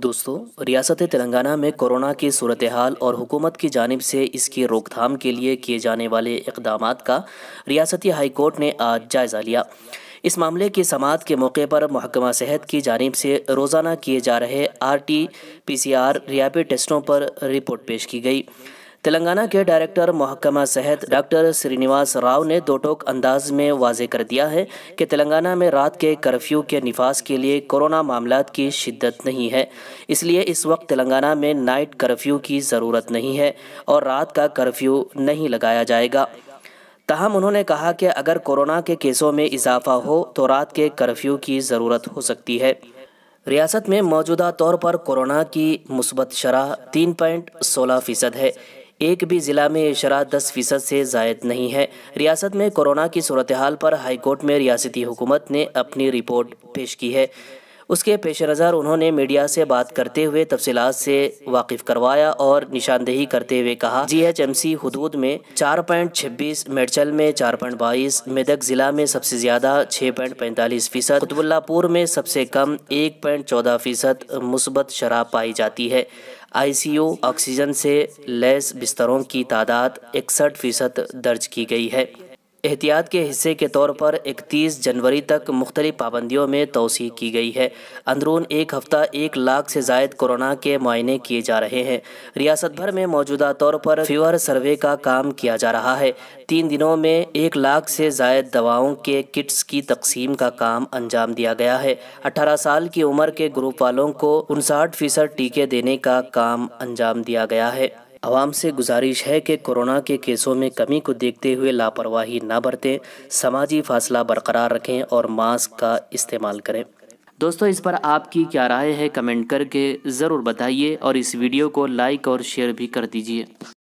दोस्तों रियासत तेलंगाना में कोरोना की सूरत हाल और हुकूमत की जानब से इसकी रोकथाम के लिए किए जाने वाले इकदाम का रियासती हाईकोर्ट ने आज जायज़ा लिया इस मामले की समात के मौके पर महकमा सेहत की जानब से रोज़ाना किए जा रहे R T P C R rapid टेस्टों पर रिपोर्ट पेश की गई तेलंगाना के डायरेक्टर महकमा सेहत डॉक्टर श्रीनिवास राव ने दो टोक अंदाज में वाजे कर दिया है कि तेलंगाना में रात के कर्फ्यू के निफास के लिए कोरोना मामला की शिद्दत नहीं है इसलिए इस वक्त तेलंगाना में नाइट कर्फ्यू की ज़रूरत नहीं है और रात का कर्फ्यू नहीं लगाया जाएगा तहम उन्होंने कहा कि अगर कोरोना के केसों में इजाफा हो तो रात के कर्फ्यू की ज़रूरत हो सकती है रियासत में मौजूदा तौर पर कोरोना की मुसबत शरह तीन पॉइंट सोलह फ़ीसद है एक भी ज़िला में ये शराह दस फीसद से जायद नहीं है रियासत में कोरोना की सूरत हाल पर हाईकोर्ट में रियासती हुकूमत ने अपनी रिपोर्ट पेश की है उसके पेश नज़र उन्होंने मीडिया से बात करते हुए तफसीत से वाकिफ करवाया और निशानदेही करते हुए कहा जी एच एम सी हदूद में चार पॉइंट छब्बीस मेडचल में चार पॉइंट बाईस मेदक ज़िला में सबसे ज़्यादा छः पॉइंट पैंतालीस फ़ीसद कुतबुल्लापुर में सबसे कम एक पॉइंट चौदह फ़ीसद मुस्बत शराब पाई जाती है आईसीयू ऑक्सीजन से लैस बिस्तरों की तादाद इकसठ फ़ीसद दर्ज की गई है एहतियात के हिस्से के तौर पर 31 जनवरी तक मुख्तलि पाबंदियों में तोसी की गई है अंदरून एक हफ्ता एक लाख से जायद कोरोना के मायने किए जा रहे हैं रियासत भर में मौजूदा तौर पर फीवर सर्वे का काम किया जा रहा है तीन दिनों में एक लाख से जायद दवाओं के किट्स की तकसीम का काम अंजाम दिया गया है अठारह साल की उम्र के ग्रुप वालों को उनसाठ फीसद टीके देने का काम अंजाम दिया गया है आवाम से गुजारिश है कि कोरोना के केसों में कमी को देखते हुए लापरवाही ना बरतें समाजी फासला बरकरार रखें और मास्क का इस्तेमाल करें दोस्तों इस पर आपकी क्या राय है कमेंट करके ज़रूर बताइए और इस वीडियो को लाइक और शेयर भी कर दीजिए